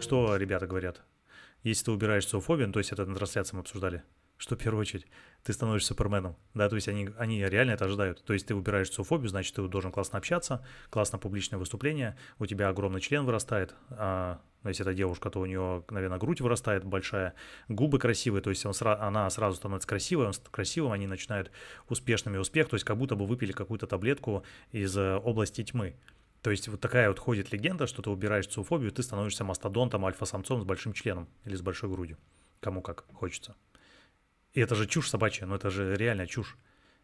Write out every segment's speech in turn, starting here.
Что ребята говорят? Если ты убираешь софобию, то есть это на трансляции мы обсуждали, что в первую очередь ты становишься суперменом, да, то есть они, они реально это ожидают, то есть ты убираешь софобию, значит, ты должен классно общаться, классно публичное выступление, у тебя огромный член вырастает, а, ну, если это девушка, то у нее, наверное, грудь вырастает большая, губы красивые, то есть он, она сразу становится красивой, он красивым, они начинают успешными успех, то есть как будто бы выпили какую-то таблетку из э, области тьмы, то есть вот такая вот ходит легенда, что ты убираешь цуфобию, ты становишься мастодонтом, альфа-самцом с большим членом или с большой грудью. Кому как хочется. И это же чушь собачья, но это же реально чушь.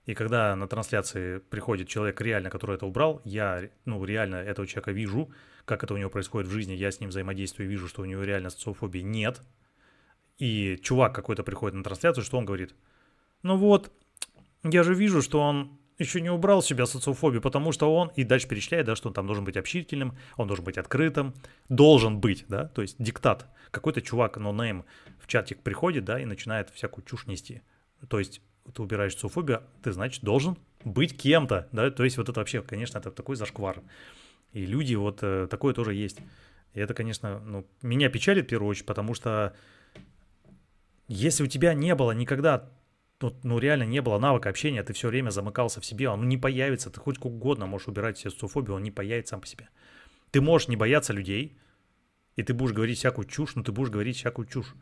И когда на трансляции приходит человек реально, который это убрал, я, ну, реально этого человека вижу, как это у него происходит в жизни, я с ним взаимодействую, вижу, что у него реально социофобии нет. И чувак какой-то приходит на трансляцию, что он говорит? Ну вот, я же вижу, что он еще не убрал с себя социофобию, потому что он, и дальше перечисляет, да, что он там должен быть общительным, он должен быть открытым, должен быть, да, то есть диктат. Какой-то чувак, нонейм, в чатик приходит, да, и начинает всякую чушь нести. То есть ты убираешь социофобию, ты, значит, должен быть кем-то, да, то есть вот это вообще, конечно, это такой зашквар. И люди, вот э, такое тоже есть. И это, конечно, ну, меня печалит в первую очередь, потому что если у тебя не было никогда ну, ну реально не было навыка общения, ты все время замыкался в себе, он не появится, ты хоть как угодно можешь убирать социофобию, он не появится сам по себе. Ты можешь не бояться людей, и ты будешь говорить всякую чушь, но ты будешь говорить всякую чушь.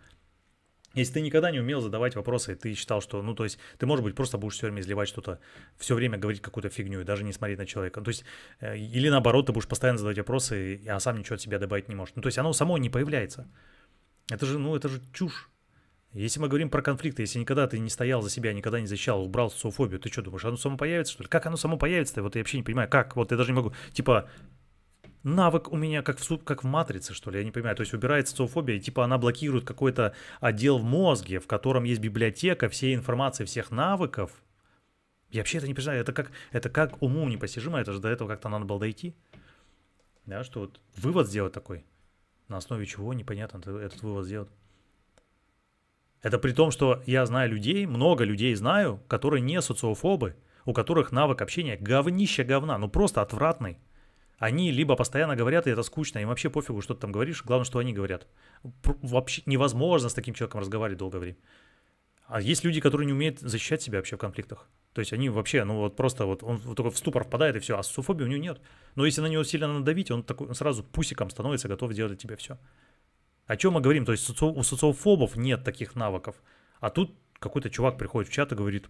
Если ты никогда не умел задавать вопросы, и ты считал, что, ну, то есть, ты, может быть, просто будешь все время изливать что-то, все время говорить какую-то фигню и даже не смотреть на человека. То есть, э, или наоборот, ты будешь постоянно задавать вопросы, а сам ничего от себя добавить не можешь. Ну, то есть, оно само не появляется. Это же, ну, это же чушь. Если мы говорим про конфликты, если никогда ты не стоял за себя, никогда не защищал, убрал социофобию, ты что думаешь, оно само появится, что ли? Как оно само появится-то? Вот я вообще не понимаю, как? Вот я даже не могу, типа, навык у меня как в, как в матрице, что ли, я не понимаю. То есть убирается социофобия, и типа она блокирует какой-то отдел в мозге, в котором есть библиотека всей информации, всех навыков. Я вообще это не понимаю, это как, это как уму непостижимо, это же до этого как-то надо было дойти. Да, что вот вывод сделать такой, на основе чего непонятно этот вывод сделать. Это при том, что я знаю людей, много людей знаю, которые не социофобы, у которых навык общения говнище говна, ну просто отвратный. Они либо постоянно говорят, и это скучно, им вообще пофигу, что ты там говоришь, главное, что они говорят. Вообще невозможно с таким человеком разговаривать долгое время. А есть люди, которые не умеют защищать себя вообще в конфликтах. То есть они вообще, ну вот просто вот он вот только в ступор впадает и все, а социофобии у него нет. Но если на него сильно надавить, он такой он сразу пусиком становится, готов делать для тебя все о чем мы говорим? То есть у социофобов нет таких навыков. А тут какой-то чувак приходит в чат и говорит,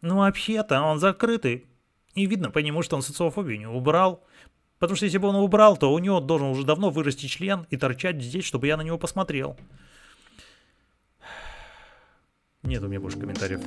ну вообще-то он закрытый. И видно по нему, что он социофобию не убрал. Потому что если бы он убрал, то у него должен уже давно вырасти член и торчать здесь, чтобы я на него посмотрел. Нет у меня больше комментариев.